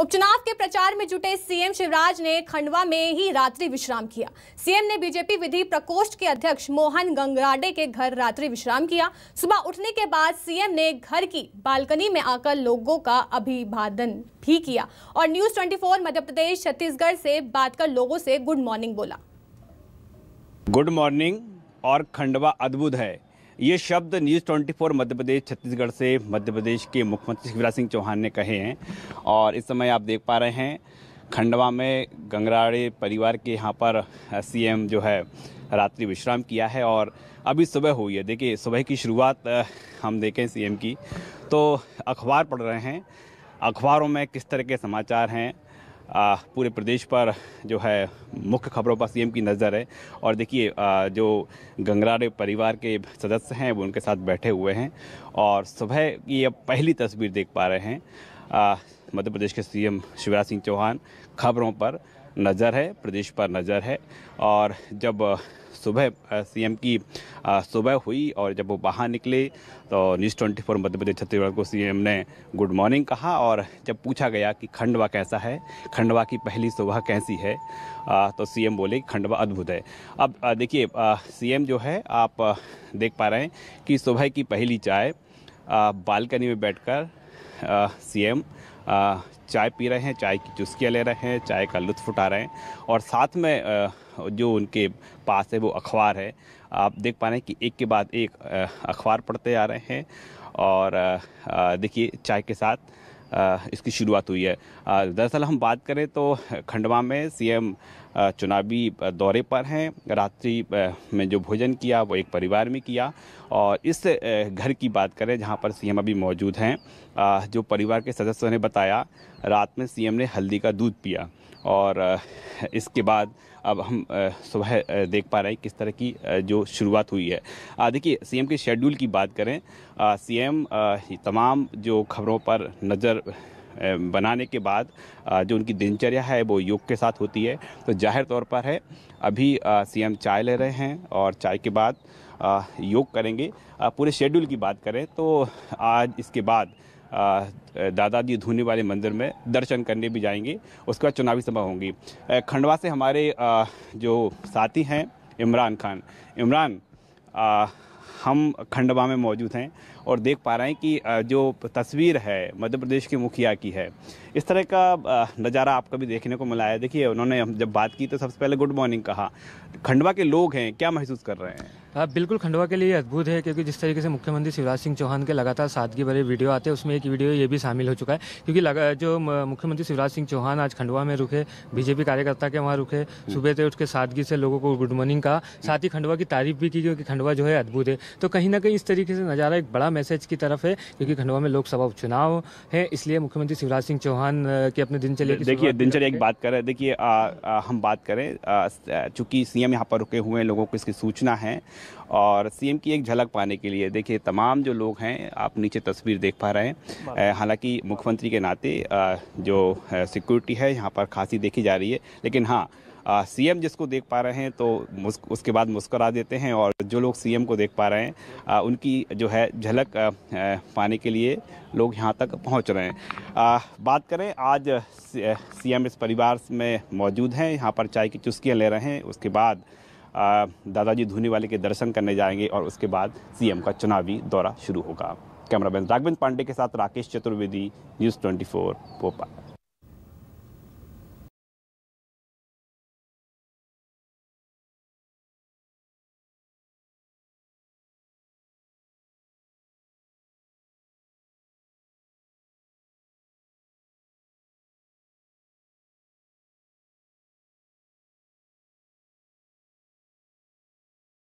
उपचुनाव के प्रचार में जुटे सीएम शिवराज ने खंडवा में ही रात्रि विश्राम किया सीएम ने बीजेपी विधि प्रकोष्ठ के अध्यक्ष मोहन गंगराडे के घर रात्रि विश्राम किया सुबह उठने के बाद सीएम ने घर की बालकनी में आकर लोगों का अभिवादन भी किया और न्यूज 24 मध्य प्रदेश छत्तीसगढ़ से बात कर लोगों से गुड मॉर्निंग बोला गुड मॉर्निंग और खंडवा अद्भुत है ये शब्द न्यूज़ 24 मध्य प्रदेश छत्तीसगढ़ से मध्य प्रदेश के मुख्यमंत्री शिवराज सिंह चौहान ने कहे हैं और इस समय आप देख पा रहे हैं खंडवा में गंगराड़े परिवार के यहाँ पर सीएम जो है रात्रि विश्राम किया है और अभी सुबह हुई है देखिए सुबह की शुरुआत हम देखें सीएम की तो अखबार पढ़ रहे हैं अखबारों में किस तरह के समाचार हैं पूरे प्रदेश पर जो है मुख्य खबरों पर सीएम की नज़र है और देखिए जो गंगराड़े परिवार के सदस्य हैं वो उनके साथ बैठे हुए हैं और सुबह ये पहली तस्वीर देख पा रहे हैं मध्य प्रदेश के सीएम शिवराज सिंह चौहान खबरों पर नज़र है प्रदेश पर नज़र है और जब सुबह सीएम की सुबह हुई और जब वो बाहर निकले तो news twenty four Madhya Pradesh Chhattisgarh को सीएम ने गुड मॉर्निंग कहा और जब पूछा गया कि खंडवा कैसा है खंडवा की पहली सुबह कैसी है तो सीएम बोले खंडवा अद्भुत है अब देखिए सीएम जो है आप देख पा रहे हैं कि सुबह की पहली चाय बालकनी में बैठकर सीएम चाय पी रहे हैं चाय की चुस्कियाँ ले रहे हैं चाय का लुत्फ़ उठा रहे हैं और साथ में जो उनके पास है वो अखबार है आप देख पा रहे हैं कि एक के बाद एक अखबार पढ़ते आ रहे हैं और देखिए चाय के साथ इसकी शुरुआत हुई है दरअसल हम बात करें तो खंडवा में सीएम चुनावी दौरे पर हैं रात्रि में जो भोजन किया वो एक परिवार में किया और इस घर की बात करें जहां पर सीएम अभी मौजूद हैं जो परिवार के सदस्यों ने बताया रात में सीएम ने हल्दी का दूध पिया और इसके बाद अब हम सुबह देख पा रहे हैं किस तरह की जो शुरुआत हुई है देखिए सीएम के शेड्यूल की बात करें सीएम तमाम जो खबरों पर नज़र बनाने के बाद जो उनकी दिनचर्या है वो योग के साथ होती है तो जाहिर तौर पर है अभी सीएम चाय ले रहे हैं और चाय के बाद योग करेंगे पूरे शेड्यूल की बात करें तो आज इसके बाद दादाजी धूनी वाले मंदिर में दर्शन करने भी जाएंगे उसके बाद चुनावी सभा होंगी खंडवा से हमारे जो साथी हैं इमरान खान इमरान हम खंडवा में मौजूद हैं और देख पा रहे हैं कि जो तस्वीर है मध्य प्रदेश के मुखिया की है इस तरह का नज़ारा आपको भी देखने को मिला है देखिए उन्होंने जब बात की तो सबसे पहले गुड मॉर्निंग कहा खंडवा के लोग हैं क्या महसूस कर रहे हैं आप हाँ, बिल्कुल खंडवा के लिए अद्भुत है क्योंकि जिस तरीके से मुख्यमंत्री शिवराज सिंह चौहान के लगातार सादगी भरे वीडियो आते हैं उसमें एक वीडियो ये भी शामिल हो चुका है क्योंकि जो मुख्यमंत्री शिवराज सिंह चौहान आज खंडवा में रुके बीजेपी कार्यकर्ता के वहाँ रुके हम्म। सुबह से उठ के सादगी से लोगों को गुड मॉर्निंग कहा साथ ही खंडवा की तारीफ भी की क्योंकि खंडवा जो है अद्भुत है तो कहीं ना कहीं इस तरीके से नज़ारा एक बड़ा मैसेज की तरफ है क्योंकि खंडवा में लोकसभा उपचुनाव है इसलिए मुख्यमंत्री शिवराज सिंह चौहान के अपने दिनचर्या देखिए दिनचर्या एक बात कर रहे देखिए हम बात करें चूंकि सीएम यहाँ पर रुके हुए हैं लोगों को इसकी सूचना है और सीएम की एक झलक पाने के लिए देखिए तमाम जो लोग हैं आप नीचे तस्वीर देख पा रहे हैं हालांकि मुख्यमंत्री के नाते जो सिक्योरिटी है यहाँ पर खासी देखी जा रही है लेकिन हाँ सीएम जिसको देख पा रहे हैं तो उसके बाद मुस्करा देते हैं और जो लोग सीएम को देख पा रहे हैं उनकी जो है झलक पाने के लिए लोग यहाँ तक पहुँच रहे हैं बात करें आज सीएम इस परिवार में मौजूद हैं यहाँ पर चाय की चुस्कियाँ ले रहे हैं उसके बाद दादाजी धूने वाले के दर्शन करने जाएंगे और उसके बाद सीएम का चुनावी दौरा शुरू होगा कैमरामैन राघविंद पांडे के साथ राकेश चतुर्वेदी न्यूज़ 24 भोपाल